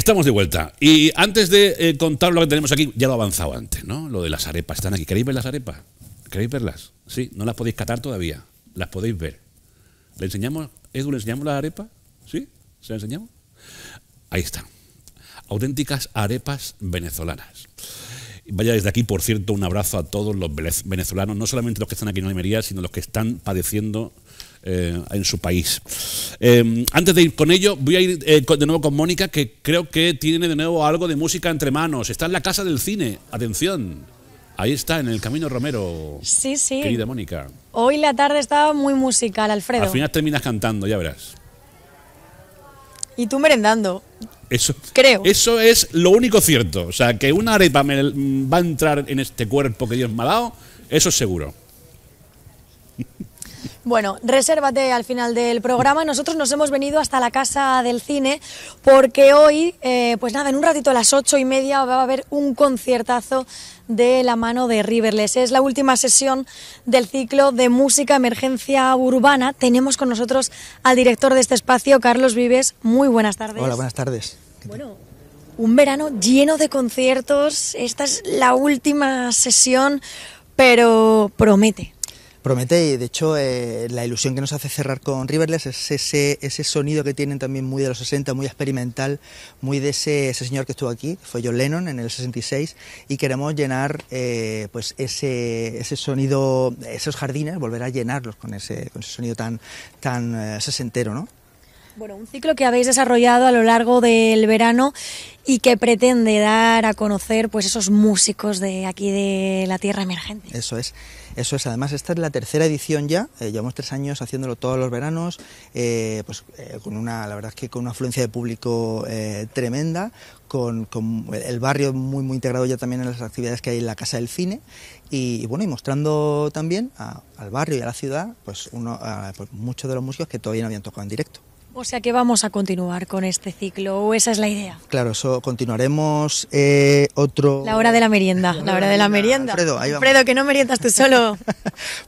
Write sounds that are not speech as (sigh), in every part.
Estamos de vuelta. Y antes de eh, contar lo que tenemos aquí, ya lo he avanzado antes, ¿no? Lo de las arepas. Están aquí. ¿Queréis ver las arepas? ¿Queréis verlas? Sí, no las podéis catar todavía. Las podéis ver. ¿Le enseñamos, Edu, le enseñamos las arepas? ¿Sí? ¿Se las enseñamos? Ahí están. Auténticas arepas venezolanas. Vaya desde aquí, por cierto, un abrazo a todos los venezolanos, no solamente los que están aquí en Almería, sino los que están padeciendo eh, en su país. Em, antes de ir con ello, voy a ir eh, de nuevo con Mónica, que creo que tiene de nuevo algo de música entre manos. Está en la casa del cine, atención. Ahí está, en el Camino Romero. Sí, sí. Querida Mónica. Hoy la tarde estaba muy musical, Alfredo. Al final terminas cantando, ya verás. Y tú merendando. Eso, Creo. Eso es lo único cierto. O sea, que una arepa va a entrar en este cuerpo que Dios me ha dado, eso es seguro. Bueno, resérvate al final del programa. Nosotros nos hemos venido hasta la Casa del Cine porque hoy, eh, pues nada, en un ratito a las ocho y media va a haber un conciertazo de la mano de Riverless. Es la última sesión del ciclo de música emergencia urbana. Tenemos con nosotros al director de este espacio, Carlos Vives. Muy buenas tardes. Hola, buenas tardes. Bueno, un verano lleno de conciertos. Esta es la última sesión, pero promete promete. y De hecho, eh, la ilusión que nos hace cerrar con Riverless es ese, ese sonido que tienen también muy de los 60, muy experimental, muy de ese, ese señor que estuvo aquí, fue John Lennon en el 66, y queremos llenar eh, pues ese, ese sonido, esos jardines, volver a llenarlos con ese, con ese sonido tan, tan eh, sesentero, ¿no? Bueno, un ciclo que habéis desarrollado a lo largo del verano y que pretende dar a conocer pues esos músicos de aquí de la tierra emergente. Eso es, eso es. Además, esta es la tercera edición ya. Eh, llevamos tres años haciéndolo todos los veranos, eh, pues eh, con una, la verdad es que con una afluencia de público tremenda, con, el barrio muy muy integrado ya también en las actividades que hay en la Casa del Cine y, bueno y mostrando también al barrio y a la ciudad pues uno a, pues muchos de los músicos que todavía no habían tocado en directo. O sea que vamos a continuar con este ciclo, o esa es la idea. Claro, eso continuaremos eh, otro. La hora de la merienda, la hora de la merienda. Fredo, que no meriendas tú solo. (laughs)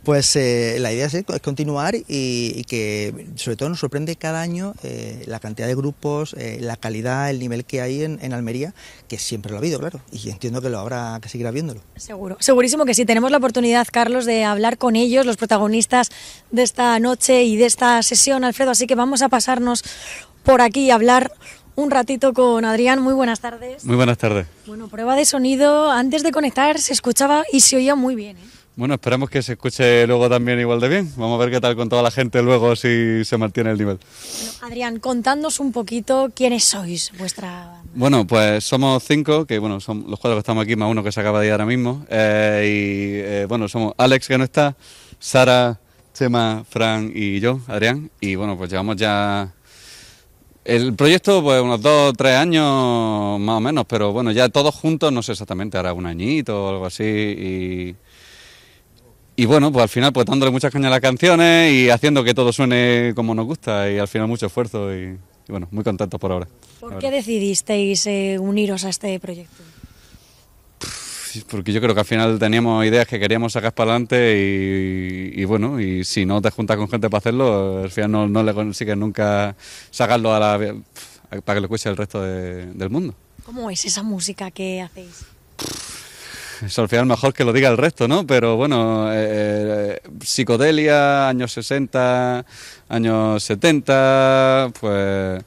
pues eh, la idea es, eh, continuar y, que sobre todo nos sorprende cada año eh, la cantidad de grupos, la calidad, el nivel que hay en, Almería, que siempre lo ha habido, claro, y entiendo que lo habrá, que seguir viéndolo. Seguro, segurísimo que sí. Tenemos la oportunidad, Carlos, de hablar con ellos, los protagonistas de esta noche y de esta sesión, Alfredo, así que vamos a pasarnos por aquí y hablar un ratito con Adrián. Muy buenas tardes. Muy buenas tardes. Bueno, prueba de sonido. Antes de conectar se escuchaba y se oía muy bien. ¿eh? Bueno, esperamos que se escuche luego también igual de bien. Vamos a ver qué tal con toda la gente luego si se mantiene el nivel. Adrián, contadnos un poquito quiénes sois, vuestra Bueno, pues somos cinco, que bueno, son los cuatro que estamos aquí, más uno que se acaba de ir ahora mismo. Eh, y eh, bueno, somos Alex, que no está, Sara, Chema, Fran y yo, Adrián. Y bueno, pues llevamos ya el proyecto, pues unos dos, tres años más o menos, pero bueno, ya todos juntos, no sé exactamente, ahora un añito o algo así, y y bueno, pues al final pues dándole muchas cañas a las canciones y haciendo que todo suene como nos gusta y al final mucho esfuerzo y, bueno, muy contentos por ahora. ¿Por qué decidisteis eh, uniros a este proyecto? Porque yo creo que al final teníamos ideas que queríamos sacar para adelante y, bueno, y si no te juntas con gente para hacerlo, al final no, le consigues nunca sacarlo a para que lo escuche el resto del mundo. ¿Cómo es esa música que hacéis? final mejor que lo diga el resto, ¿no? Pero bueno, eh, eh, psicodelia, años 60, años 70, pues...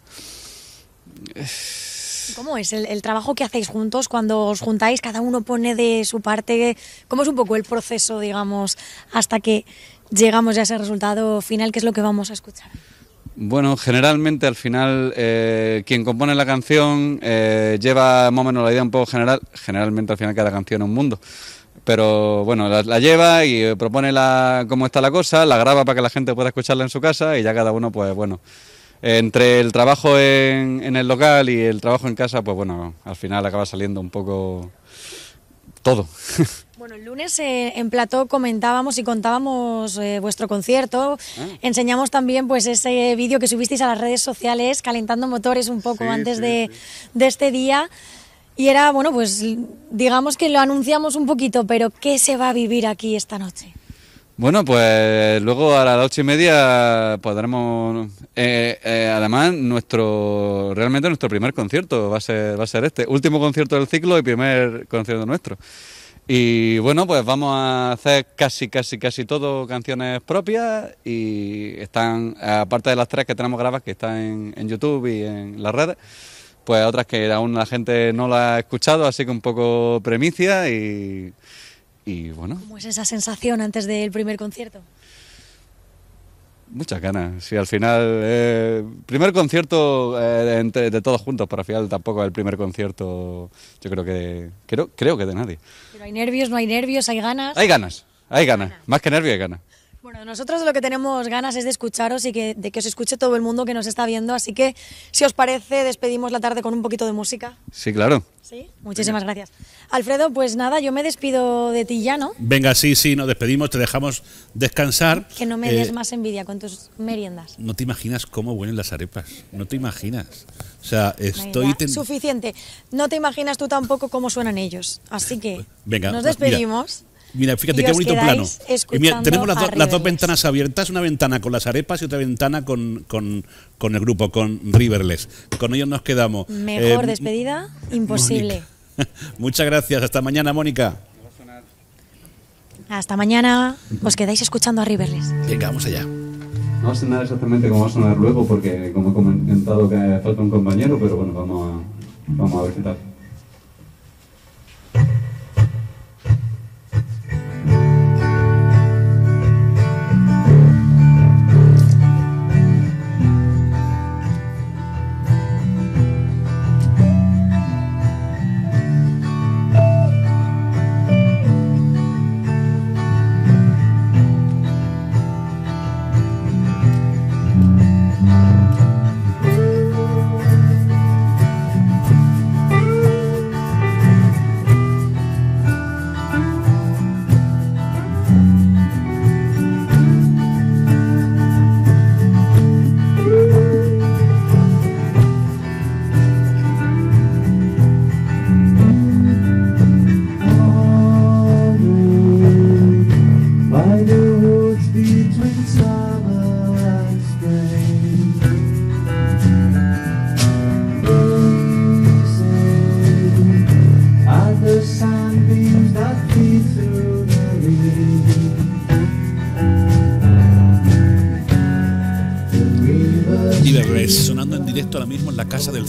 ¿Cómo es el, el, trabajo que hacéis juntos cuando os juntáis? Cada uno pone de su parte. ¿Cómo es un poco el proceso, digamos, hasta que llegamos a ese resultado final, que es lo que vamos a escuchar? Bueno, generalmente al final eh, quien compone la canción eh, lleva más o menos la idea un poco general. Generalmente al final cada canción es un mundo. Pero bueno, la, lleva y propone la, cómo está la cosa, la graba para que la gente pueda escucharla en su casa y ya cada uno, pues bueno, entre el trabajo en, en el local y el trabajo en casa, pues bueno, al final acaba saliendo un poco todo. (laughs) Bueno, el lunes eh, en Plató comentábamos y contábamos eh, vuestro concierto. Ah. Enseñamos también pues ese vídeo que subisteis a las redes sociales, calentando motores un poco antes de, este día. Y era, bueno, pues digamos que lo anunciamos un poquito, pero ¿qué se va a vivir aquí esta noche? Bueno, pues luego a las ocho y media podremos, eh, eh además nuestro, realmente nuestro primer concierto va va a ser este, último concierto del ciclo y primer concierto nuestro. Y bueno, pues vamos a hacer casi, casi, casi todo canciones propias y están, aparte de las tres que tenemos grabadas que están en, YouTube y en las redes, pues otras que aún la gente no la ha escuchado, así que un poco premicia y, y bueno. ¿Cómo es esa sensación antes del primer concierto? Muchas ganas. Sí, al final, eh, primer concierto eh, de todos juntos, para al final tampoco el primer concierto, yo creo que, creo, creo que de nadie. Pero hay nervios, no hay nervios, hay ganas. Hay ganas, hay ganas. Más que nervios, hay ganas. Bueno, nosotros lo que tenemos ganas es de escucharos y de que os escuche todo el mundo que nos está viendo, así que si os parece, despedimos la tarde con un poquito de música. Sí, claro. Sí, muchísimas gracias. Alfredo, pues nada, yo me despido de ti ya, ¿no? Venga, sí, sí, nos despedimos, te dejamos descansar. Que no me des eh, más envidia con tus meriendas. No te imaginas cómo huelen las arepas, no te imaginas. O sea, estoy... Suficiente. No te imaginas tú tampoco cómo suenan ellos, así que Venga, nos despedimos. Mira, fíjate qué bonito plano. Eh, tenemos las, dos ventanas abiertas, una ventana con las arepas y otra ventana con, el grupo, con Riverless. Con ellos nos quedamos. Mejor eh, despedida, imposible. (laughs) Muchas gracias, hasta mañana, Mónica. Hasta mañana, os quedáis escuchando a Riverless. Venga, vamos allá. No sé a exactamente cómo va a sonar luego, porque como he comentado que falta un compañero, pero bueno, vamos a, vamos a ver qué tal.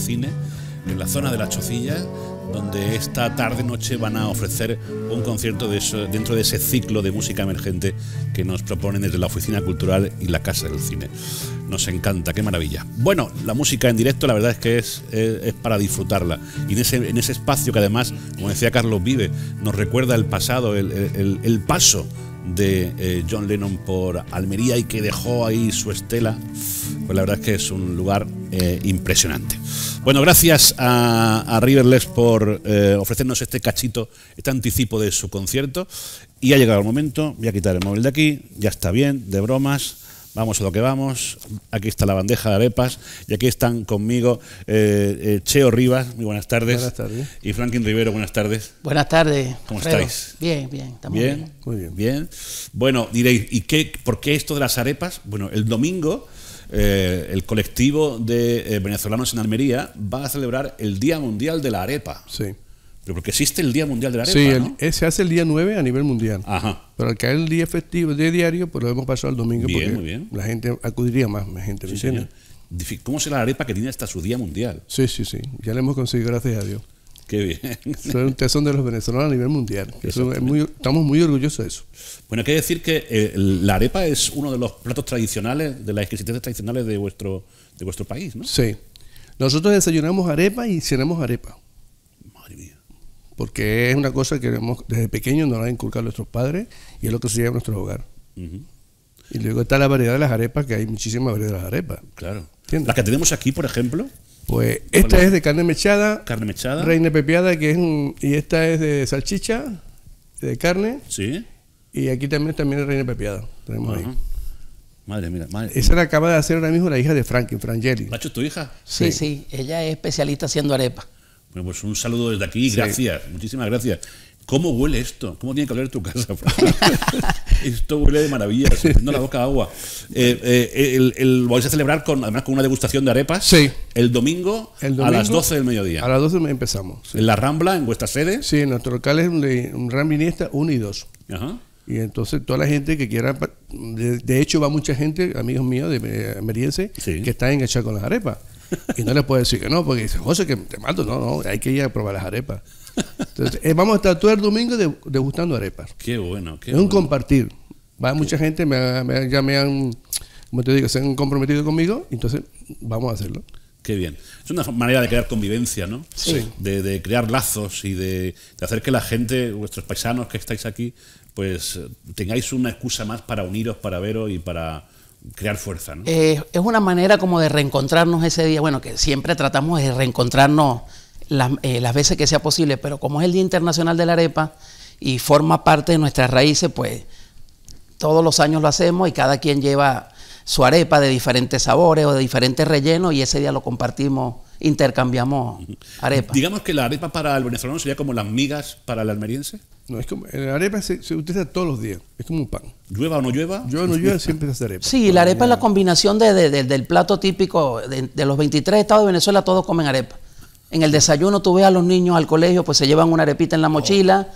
cine en la zona de la Chocilla, donde esta tarde-noche van a ofrecer un concierto dentro de ese ciclo de música emergente que nos proponen desde la Oficina Cultural y la Casa del Cine. Nos encanta, qué maravilla. Bueno, la música en directo la verdad es que es, es, para disfrutarla. Y en ese, en ese espacio que además, como decía Carlos Vive, nos recuerda el pasado, el, el paso de eh, John Lennon por Almería y que dejó ahí su estela, pues la verdad es que es un lugar eh, impresionante. Bueno, gracias a, a Riverless por eh, ofrecernos este cachito, este anticipo de su concierto. Y ha llegado el momento, voy a quitar el móvil de aquí, ya está bien, de bromas vamos a lo que vamos. Aquí está la bandeja de arepas y aquí están conmigo eh, eh, Cheo Rivas, muy buenas tardes. tardes. Y Franklin Rivero, buenas tardes. Buenas tardes. ¿Cómo estáis? Bien, bien, estamos bien. bien. Muy bien. Bien. Bueno, diréis, ¿y qué, por qué esto de las arepas? Bueno, el domingo eh, el colectivo de venezolanos en Almería va a celebrar el Día Mundial de la Arepa. Sí. Pero porque existe el Día Mundial de la Arepa, Sí, se hace el día 9 a nivel mundial. Ajá. Pero al caer el día festivo, el día diario, pues lo hemos pasado al domingo Bien, porque bien. la gente acudiría más, la gente, ¿Cómo será la arepa que tiene hasta su Día Mundial? Sí, sí, sí. Ya la hemos conseguido, gracias a Dios. Qué bien. (laughs) Son un tesón de los venezolanos a nivel mundial. estamos muy orgullosos de eso. Bueno, hay que decir que eh, la arepa es uno de los platos tradicionales, de las exquisiteces tradicionales de vuestro, de vuestro país, ¿no? Sí. Nosotros desayunamos arepa y cenamos arepa porque es una cosa que desde pequeños nos la han inculcado nuestros padres y es lo que se lleva a nuestro hogar. Y luego está la variedad de las arepas, que hay muchísimas variedades de las arepas. Claro. ¿La que tenemos aquí, por ejemplo? Pues esta es? de carne mechada. Carne mechada. Reina pepiada, que es un, y esta es de salchicha, de carne. Sí. Y aquí también también es reina pepiada. Madre mía, madre. Esa la acaba de hacer ahora mismo la hija de Franklin, Frangeli. ¿La ha hecho tu hija? Sí, sí, sí. Ella es especialista haciendo arepas. Bueno, pues un saludo desde aquí, gracias, muchísimas gracias. ¿Cómo huele esto? ¿Cómo tiene que oler tu casa? (laughs) esto huele de maravilla, no la boca agua. Eh, eh, el, vais a celebrar con, además con una degustación de arepas sí. el, domingo, a las 12 del mediodía. A las 12 empezamos. En la Rambla, en vuestra sede. Sí, en nuestro local es un Rambiniesta 1 y 2. Ajá. Y entonces toda la gente que quiera, de, hecho va mucha gente, amigos míos de, eh, que está enganchada con las arepas. Y no le puedo decir que no, porque dice, José, que te mato. No, no, hay que ir a probar las arepas. Entonces, eh, vamos a estar todo el domingo degustando arepas. Qué bueno, qué Es un compartir. Va, mucha gente ya me han, como te digo, se han comprometido conmigo, entonces vamos a hacerlo. Qué bien. Es una manera de crear convivencia, ¿no? Sí. De, crear lazos y de, de, hacer que la gente, vuestros paisanos que estáis aquí, pues tengáis una excusa más para uniros, para veros y para, crear fuerza. ¿no? Eh, es una manera como de reencontrarnos ese día, bueno, que siempre tratamos de reencontrarnos las, eh, las veces que sea posible, pero como es el Día Internacional de la Arepa y forma parte de nuestras raíces, pues todos los años lo hacemos y cada quien lleva su arepa de diferentes sabores o de diferentes rellenos y ese día lo compartimos intercambiamos arepas. Digamos que la arepa para el venezolano sería como las migas para el almeriense. No, es como, la arepa se, utiliza todos los días, es como un pan. ¿Llueva o no llueva? Llueva o no llueva, siempre se arepa. Sí, la arepa es la combinación del plato típico de, los 23 estados de Venezuela, todos comen arepa. En el desayuno tú ves a los niños al colegio, pues se llevan una arepita en la mochila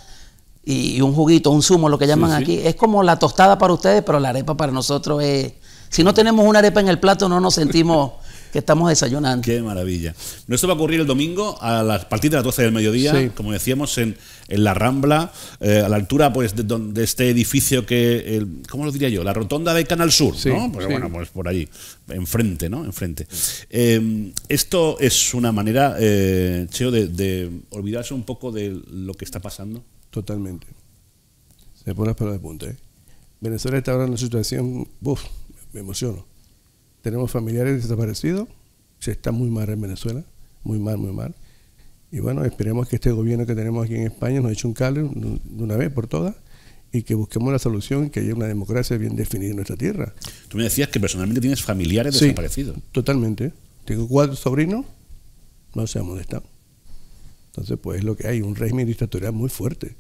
y, un juguito, un zumo, lo que llaman aquí. Es como la tostada para ustedes, pero la arepa para nosotros es... Si no tenemos una arepa en el plato, no nos sentimos que estamos desayunando. Qué maravilla. Esto va a ocurrir el domingo a las partidas de las 12 del mediodía, como decíamos, en, en la Rambla, eh, a la altura pues de, de este edificio que, ¿cómo lo diría yo? La rotonda de Canal Sur, ¿no? bueno, pues por allí, enfrente, ¿no? Enfrente. Em, esto es una manera, eh, Cheo, de, olvidarse un poco de lo que está pasando. Totalmente. Se pone a de punta, ¿eh? Venezuela está ahora en una situación, uf, me emociono tenemos familiares desaparecidos, se está muy mal en Venezuela, muy mal, muy mal. Y bueno, esperemos que este gobierno que tenemos aquí en España nos eche un cable de una vez por todas y que busquemos la solución, y que haya una democracia bien definida en nuestra tierra. Tú me decías que personalmente tienes familiares sí, desaparecidos. Totalmente. Tengo cuatro sobrinos, no sé dónde están. Entonces, pues es lo que hay, un régimen dictatorial muy fuerte.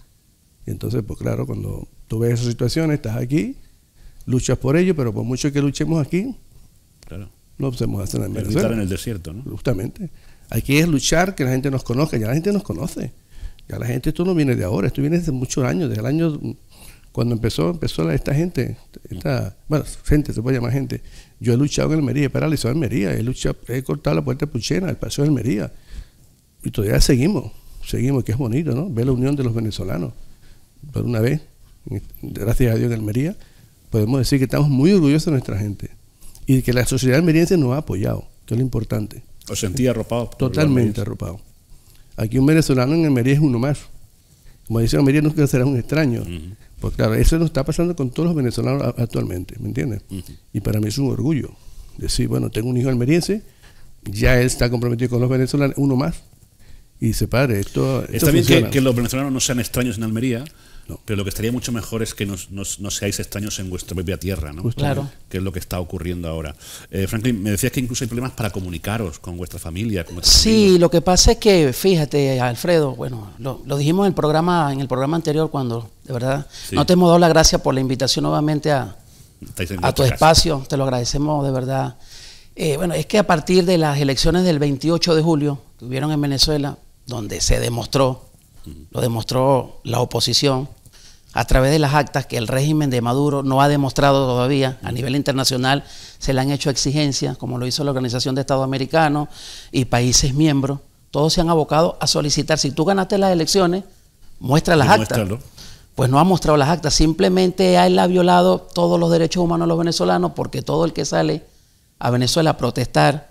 Y entonces, pues claro, cuando tú ves esa situación, estás aquí, luchas por ello, pero por mucho que luchemos aquí, no podemos hacer en en el desierto, Justamente. ...hay que luchar que la gente nos conozca. Ya la gente nos conoce. Ya la gente, esto no viene de ahora, esto viene desde muchos años, desde el año cuando empezó, empezó esta gente, bueno, gente, se puede llamar gente. Yo he luchado en Almería, he paralizado Almería, he luchado, he cortado la puerta de Puchena, el paseo de Almería. Y todavía seguimos, seguimos, que es bonito, ¿no? Ver la unión de los venezolanos. Por una vez, este, gracias a Dios en Almería, podemos decir que estamos muy orgullosos de nuestra gente y que la sociedad almeriense nos ha apoyado, que es lo importante. O sentí arropado? Totalmente arropado. Aquí un venezolano en Almería es uno más. Como dice Almería, nunca será un extraño. porque claro, eso nos está pasando con todos los venezolanos actualmente, ¿me entiendes? Y para mí es un orgullo decir, bueno, tengo un hijo almeriense, ya él está comprometido con los venezolanos, uno más. Y se padre, esto, esto. Está bien que, los venezolanos no sean extraños en Almería, pero lo que estaría mucho mejor es que nos seáis extraños en vuestra propia tierra, ¿no? Pues claro. Que es lo que está ocurriendo ahora. Eh, Franklin, me decías que incluso hay problemas para comunicaros con vuestra familia. sí, lo que pasa es que, fíjate, Alfredo, bueno, lo, dijimos en el programa, en el programa anterior cuando, de verdad, no te hemos dado la gracia por la invitación nuevamente a, tu espacio. Te lo agradecemos de verdad. Eh, bueno, es que a partir de las elecciones del 28 de julio que hubieron en Venezuela, donde se demostró lo demostró la oposición a través de las actas que el régimen de Maduro no ha demostrado todavía. A nivel internacional se le han hecho exigencias, como lo hizo la Organización de Estados Americanos y países miembros. Todos se han abocado a solicitar, si tú ganaste las elecciones, muestra las actas. Pues no ha mostrado las actas, simplemente él ha violado todos los derechos humanos de los venezolanos porque todo el que sale a Venezuela a protestar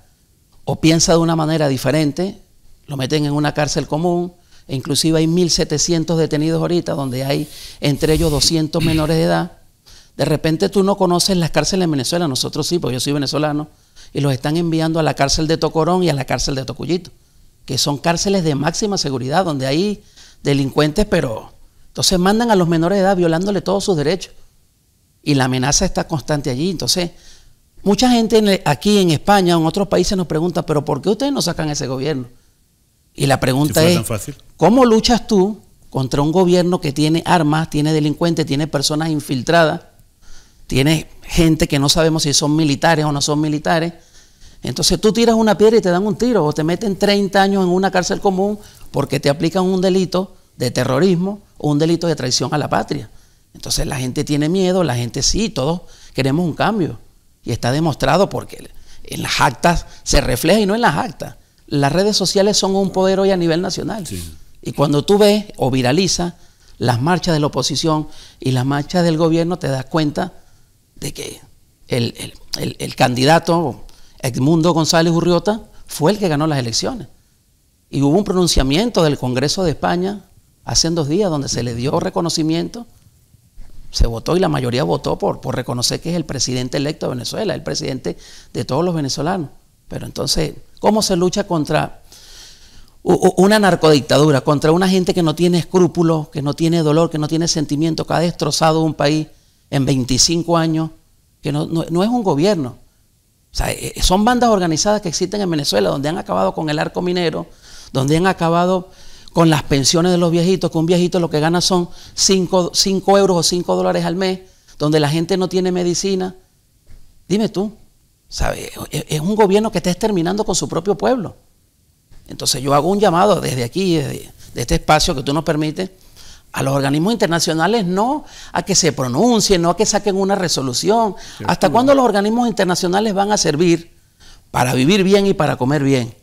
o piensa de una manera diferente, lo meten en una cárcel común, e inclusive hay 1.700 detenidos ahorita, donde hay entre ellos 200 menores de edad. De repente tú no conoces las cárceles en Venezuela, nosotros sí, porque yo soy venezolano, y los están enviando a la cárcel de Tocorón y a la cárcel de Tocuyito, que son cárceles de máxima seguridad, donde hay delincuentes, pero entonces mandan a los menores de edad violándole todos sus derechos. Y la amenaza está constante allí. Entonces, mucha gente aquí en España o en otros países nos pregunta, pero ¿por qué ustedes no sacan ese gobierno? Y la pregunta es, ¿cómo luchas tú contra un gobierno que tiene armas, tiene delincuentes, tiene personas infiltradas, tiene gente que no sabemos si son militares o no son militares? Entonces tú tiras una piedra y te dan un tiro o te meten 30 años en una cárcel común porque te aplican un delito de terrorismo o un delito de traición a la patria. Entonces la gente tiene miedo, la gente sí, todos queremos un cambio. Y está demostrado porque en las actas se refleja y no en las actas las redes sociales son un poder hoy a nivel nacional. Y cuando tú ves o viraliza las marchas de la oposición y las marchas del gobierno, te das cuenta de que el, candidato Edmundo González Urriota fue el que ganó las elecciones. Y hubo un pronunciamiento del Congreso de España hace dos días donde se le dio reconocimiento. Se votó y la mayoría votó por, por reconocer que es el presidente electo de Venezuela, el presidente de todos los venezolanos. Pero entonces ¿Cómo se lucha contra una narcodictadura, contra una gente que no tiene escrúpulos, que no tiene dolor, que no tiene sentimiento, que ha destrozado un país en 25 años, que no, es un gobierno? O sea, eh, eh, son bandas organizadas que existen en Venezuela, donde han acabado con el arco minero, donde han acabado con las pensiones de los viejitos, que un viejito lo que gana son 5 euros o 5 dólares al mes, donde la gente no tiene medicina. Dime tú, es un gobierno que está exterminando con su propio pueblo. Entonces yo hago un llamado desde aquí, desde, este espacio que tú nos permites, a los organismos internacionales no a que se pronuncien, no a que saquen una resolución. ¿Hasta cuándo los organismos internacionales van a servir para vivir bien y para comer bien?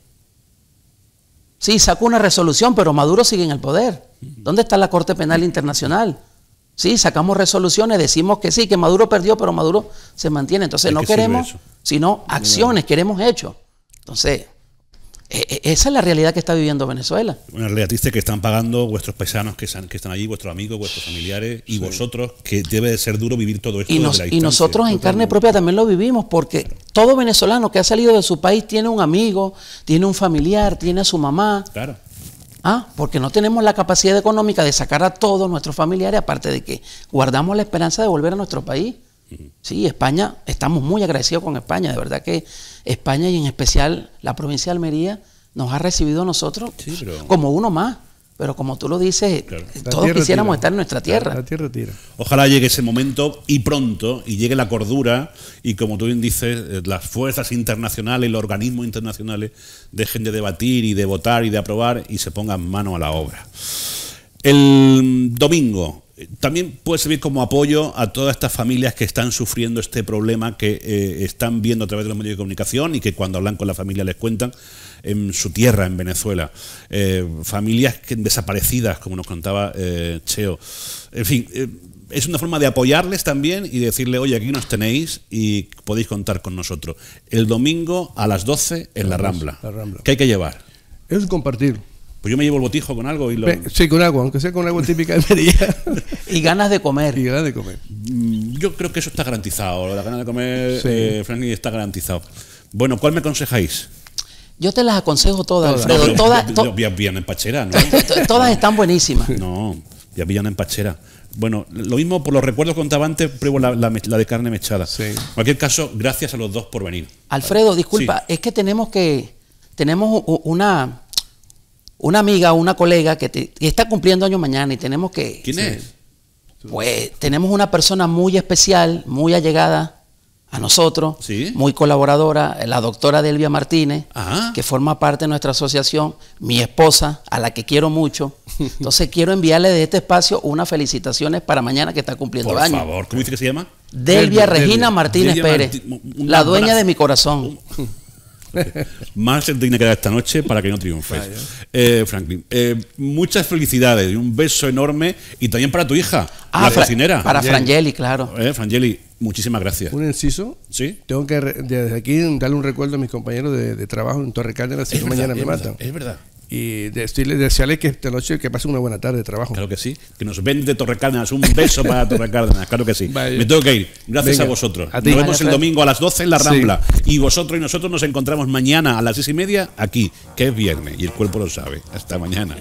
Sí, sacó una resolución, pero Maduro sigue en el poder. ¿Dónde está la Corte Penal Internacional? Sí, sacamos resoluciones, decimos que sí, que Maduro perdió, pero Maduro se mantiene. Entonces no queremos, sino acciones, queremos hechos. Entonces, e, e, esa es la realidad que está viviendo Venezuela. Una realidad triste que están pagando vuestros paisanos que están, allí, vuestros amigos, vuestros familiares y vosotros, que debe de ser duro vivir todo esto. Y, y nosotros en carne propia también lo vivimos, porque todo venezolano que ha salido de su país tiene un amigo, tiene un familiar, tiene a su mamá. Claro ¿Ah? Porque no tenemos la capacidad económica de sacar a todos nuestros familiares, aparte de que guardamos la esperanza de volver a nuestro país. Sí, España, estamos muy agradecidos con España, de verdad que España y en especial la provincia de Almería nos ha recibido a nosotros como uno más. Pero como tú lo dices, eh, todos quisiéramos estar en nuestra tierra. Ojalá llegue ese momento y pronto, y llegue la cordura, y como tú bien dices, eh, las fuerzas internacionales, los organismos internacionales, dejen de debatir y de votar y de aprobar y se pongan mano a la obra. El domingo, también puede servir como apoyo a todas estas familias que están sufriendo este problema, que eh, están viendo a través de los medios de comunicación y que cuando hablan con la familia les cuentan en su tierra, en Venezuela. Eh, familias que, desaparecidas, como nos contaba eh, Cheo. En fin, es una forma de apoyarles también y decirle, oye, aquí nos tenéis y podéis contar con nosotros. El domingo a las 12 en la Rambla. La Rambla. ¿Qué hay que llevar? Es compartir. Pues yo me llevo el botijo con algo y lo... Sí, con algo, aunque sea con algo típica de (laughs) y ganas de comer. Y ganas de comer. Mm, yo creo que eso está garantizado. La ganas de comer, eh, Franny, está garantizado. Bueno, ¿cuál me aconsejáis? Yo te las aconsejo todas, Alfredo. todas, en Pachera, ¿no? (laughs) todas están buenísimas. No, Villana en Pachera. Bueno, lo mismo por los recuerdos que contaba antes, pruebo la, de carne mechada. Sí. En cualquier caso, gracias a los dos por venir. Alfredo, disculpa, es que tenemos que. Tenemos una una amiga, una colega que, está cumpliendo año mañana y tenemos que... ¿Quién es? Pues tenemos una persona muy especial, muy allegada a nosotros, muy colaboradora, la doctora Delvia Martínez, ah. que forma parte de nuestra asociación, mi esposa, a la que quiero mucho. Entonces quiero enviarle de este espacio unas felicitaciones para mañana que está cumpliendo Por favor, ¿cómo dice que se llama? Delvia, Regina Martínez Pérez, la dueña de mi corazón. Más se tiene que dar esta noche para que no triunfes. Ah, eh, Franklin, eh, muchas felicidades, y un beso enorme y también para tu hija, ah, la cocinera. Para Frangeli, claro. Eh, Frangeli, muchísimas gracias. Un inciso. Sí. Tengo que desde aquí darle un recuerdo a mis compañeros de, trabajo en Torre Cárdenas, si mañana me matan. Es verdad y decirle, desearle que esta noche que pase una buena tarde de trabajo. Claro que sí, que nos vende Torrecárdenas. Un beso para (laughs) Torrecárdenas, claro que sí. Me tengo que ir. Gracias a vosotros. nos vemos el domingo a las 12 en la Rambla. Y vosotros y nosotros nos encontramos mañana a las 6 y media aquí, que es viernes y el cuerpo lo sabe. Hasta mañana.